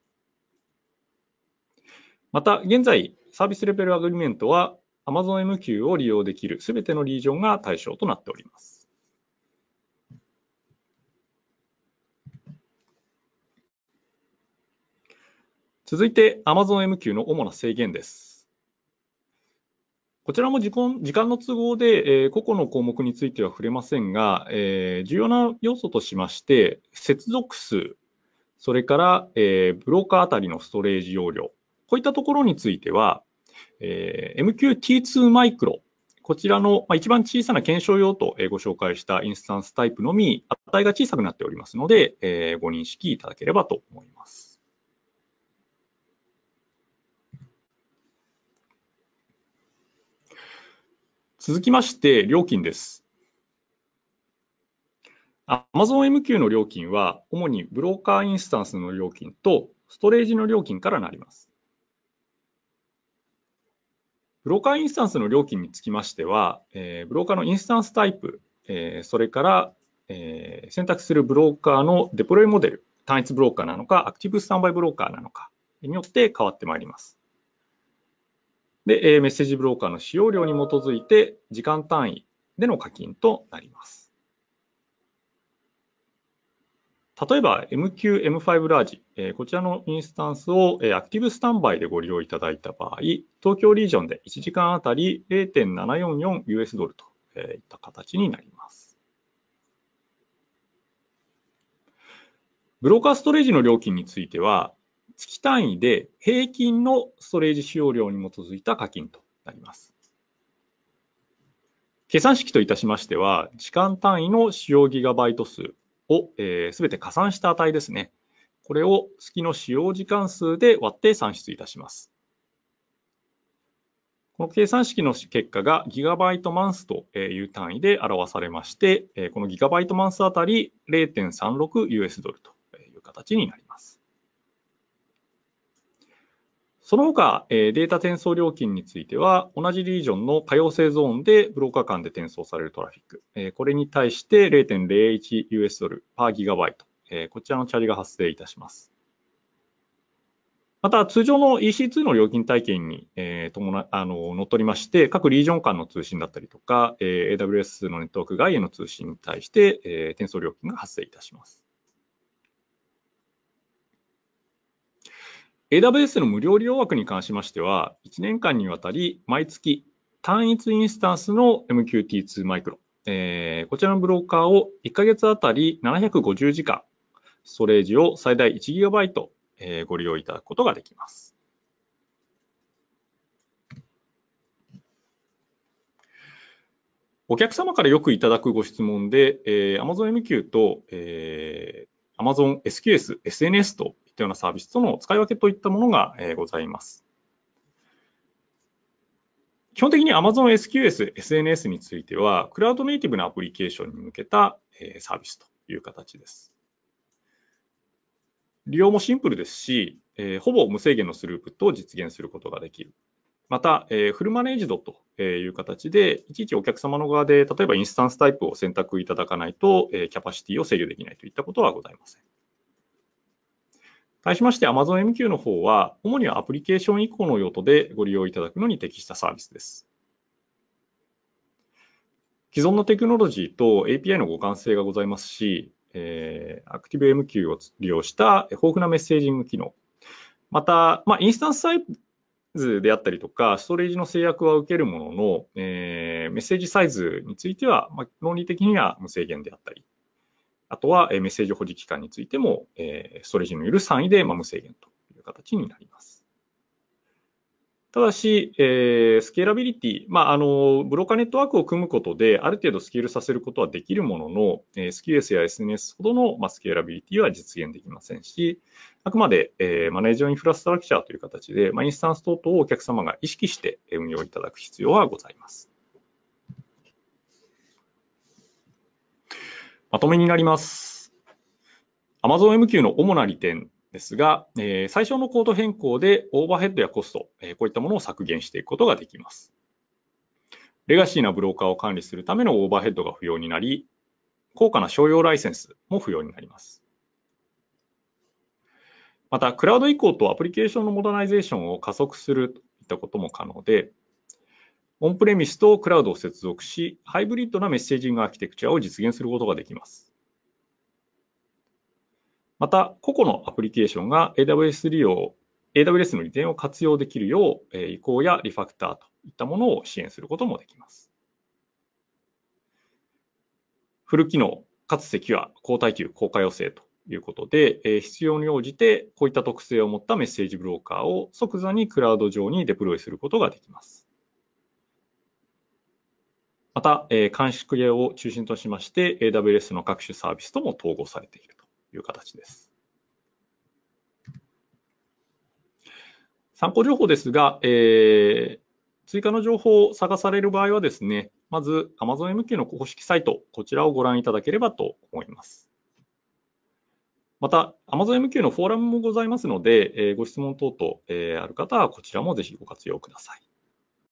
S1: また、現在、サービスレベルアグリメントは Amazon MQ を利用できるすべてのリージョンが対象となっております。続いて Amazon MQ の主な制限です。こちらも時間の都合で、個々の項目については触れませんが、重要な要素としまして、接続数、それから、ブローカーあたりのストレージ容量、こういったところについては、MQT2 マイクロ、こちらの、一番小さな検証用とご紹介したインスタンスタイプのみ、値が小さくなっておりますので、ご認識いただければと思います。続きまして、料金です。AmazonMQ の料金は、主にブローカーインスタンスの料金とストレージの料金からなります。ブローカーインスタンスの料金につきましては、えー、ブローカーのインスタンスタイプ、えー、それから、えー、選択するブローカーのデプロイモデル、単一ブローカーなのか、アクティブスタンバイブローカーなのかによって変わってまいります。で、メッセージブローカーの使用量に基づいて、時間単位での課金となります。例えば MQ、M5 ラージ、こちらのインスタンスを、アクティブスタンバイでご利用いただいた場合、東京リージョンで1時間あたり 0.744US ドルと、いった形になります。ブローカーストレージの料金については、月単位で平均のストレージ使用量に基づいた課金となります。計算式といたしましては、時間単位の使用ギガバイト数をすべ、えー、て加算した値ですね。これを月の使用時間数で割って算出いたします。この計算式の結果がギガバイトマンスという単位で表されまして、このギガバイトマンスあたり 0.36US ドルという形になります。その他、えデータ転送料金については、同じリージョンの可用性ゾーンでブローカー間で転送されるトラフィック、えこれに対して 0.01US ドルパーギガバイト、えこちらのチャリが発生いたします。また、通常の EC2 の料金体系に、えー、伴あの乗っ取りまして、各リージョン間の通信だったりとか、えー、AWS のネットワーク外への通信に対して、えー、転送料金が発生いたします。AWS の無料利用枠に関しましては、1年間にわたり毎月単一インスタンスの MQT2 マイクロ、えー、こちらのブローカーを1ヶ月あたり750時間、ストレージを最大 1GB、ご利用いただくことができます。お客様からよくいただくご質問で、えー、Amazon MQ と、えー、Amazon SQS、SNS とったようなサービスとの使い分けといったものがございます。基本的に Amazon SQS、SNS については、クラウドネイティブなアプリケーションに向けたサービスという形です。利用もシンプルですし、えほぼ無制限のスループットを実現することができる。また、えフルマネージドという形で、いちいちお客様の側で、例えばインスタンスタイプを選択いただかないと、えキャパシティを制御できないといったことはございません。対しまして Amazon MQ の方は、主にはアプリケーション以降の用途でご利用いただくのに適したサービスです。既存のテクノロジーと API の互換性がございますし、えー、ActiveMQ を利用した豊富なメッセージング機能。また、まあ、インスタンスサイズであったりとか、ストレージの制約は受けるものの、えー、メッセージサイズについては、まあ、論理的には無制限であったり、あとは、メッセージ保持期間についても、ストレージのいる範囲で無制限という形になります。ただし、スケーラビリティ、まあ、あの、ブローカーネットワークを組むことで、ある程度スケールさせることはできるものの、s q スキ s や SNS ほどの、スケーラビリティは実現できませんし、あくまで、マネージャーインフラストラクチャーという形で、インスタンス等々をお客様が意識して運用いただく必要はございます。まとめになります。Amazon MQ の主な利点ですが、えー、最小のコード変更でオーバーヘッドやコスト、えー、こういったものを削減していくことができます。レガシーなブローカーを管理するためのオーバーヘッドが不要になり、高価な商用ライセンスも不要になります。また、クラウド移行とアプリケーションのモダナイゼーションを加速するといったことも可能で、オンプレミスとクラウドを接続し、ハイブリッドなメッセージングアーキテクチャを実現することができます。また、個々のアプリケーションが AWS 利用、AWS の利点を活用できるよう、移行やリファクターといったものを支援することもできます。フル機能、かつセキュア、高耐久、高可要請ということで、必要に応じてこういった特性を持ったメッセージブローカーを即座にクラウド上にデプロイすることができます。また、えー、監視クリアを中心としまして、AWS の各種サービスとも統合されているという形です。参考情報ですが、えー、追加の情報を探される場合はですね、まず Amazon MQ の公式サイト、こちらをご覧いただければと思います。また、Amazon MQ のフォーラムもございますので、えー、ご質問等々、えー、ある方はこちらもぜひご活用ください。